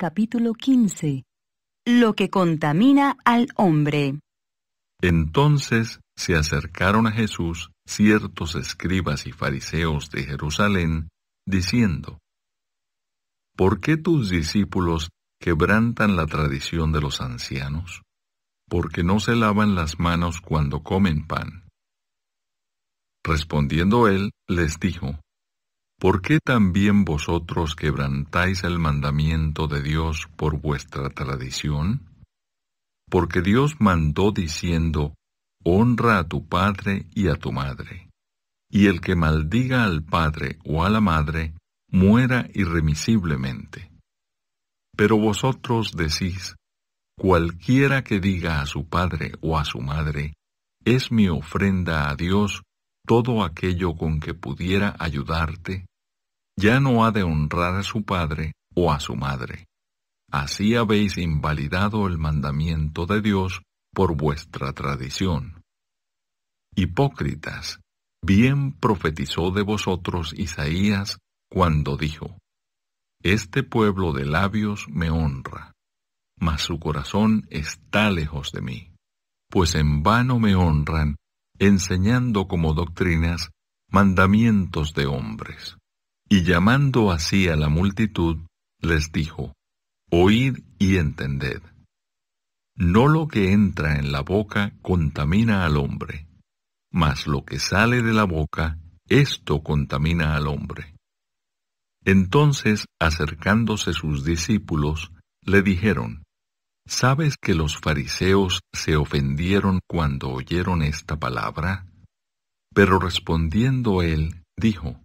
Capítulo 15. Lo que contamina al hombre. Entonces se acercaron a Jesús ciertos escribas y fariseos de Jerusalén, diciendo, ¿Por qué tus discípulos quebrantan la tradición de los ancianos? Porque no se lavan las manos cuando comen pan. Respondiendo él, les dijo, ¿Por qué también vosotros quebrantáis el mandamiento de Dios por vuestra tradición? Porque Dios mandó diciendo, Honra a tu padre y a tu madre. Y el que maldiga al padre o a la madre, muera irremisiblemente. Pero vosotros decís, cualquiera que diga a su padre o a su madre, es mi ofrenda a Dios todo aquello con que pudiera ayudarte, ya no ha de honrar a su padre o a su madre. Así habéis invalidado el mandamiento de Dios por vuestra tradición. Hipócritas, bien profetizó de vosotros Isaías cuando dijo, Este pueblo de labios me honra, mas su corazón está lejos de mí, pues en vano me honran, enseñando como doctrinas mandamientos de hombres. Y llamando así a la multitud, les dijo, Oíd y entended. No lo que entra en la boca contamina al hombre, mas lo que sale de la boca, esto contamina al hombre. Entonces, acercándose sus discípulos, le dijeron, ¿Sabes que los fariseos se ofendieron cuando oyeron esta palabra? Pero respondiendo él, dijo,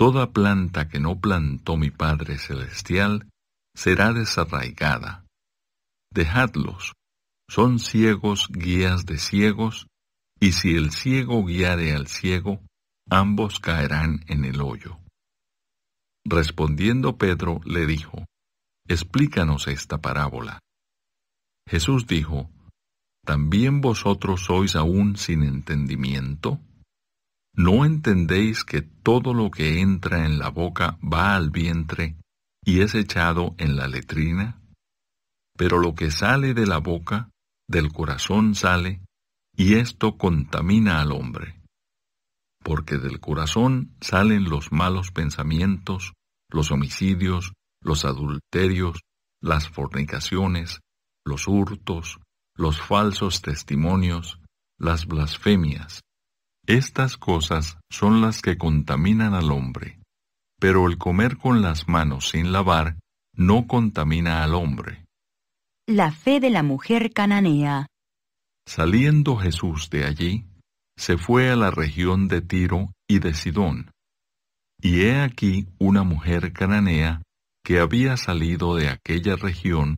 Toda planta que no plantó mi Padre Celestial será desarraigada. Dejadlos, son ciegos guías de ciegos, y si el ciego guiare al ciego, ambos caerán en el hoyo. Respondiendo Pedro le dijo, Explícanos esta parábola. Jesús dijo, ¿También vosotros sois aún sin entendimiento? ¿No entendéis que todo lo que entra en la boca va al vientre y es echado en la letrina? Pero lo que sale de la boca, del corazón sale, y esto contamina al hombre. Porque del corazón salen los malos pensamientos, los homicidios, los adulterios, las fornicaciones, los hurtos, los falsos testimonios, las blasfemias estas cosas son las que contaminan al hombre, pero el comer con las manos sin lavar no contamina al hombre. La fe de la mujer cananea. Saliendo Jesús de allí, se fue a la región de Tiro y de Sidón. Y he aquí una mujer cananea que había salido de aquella región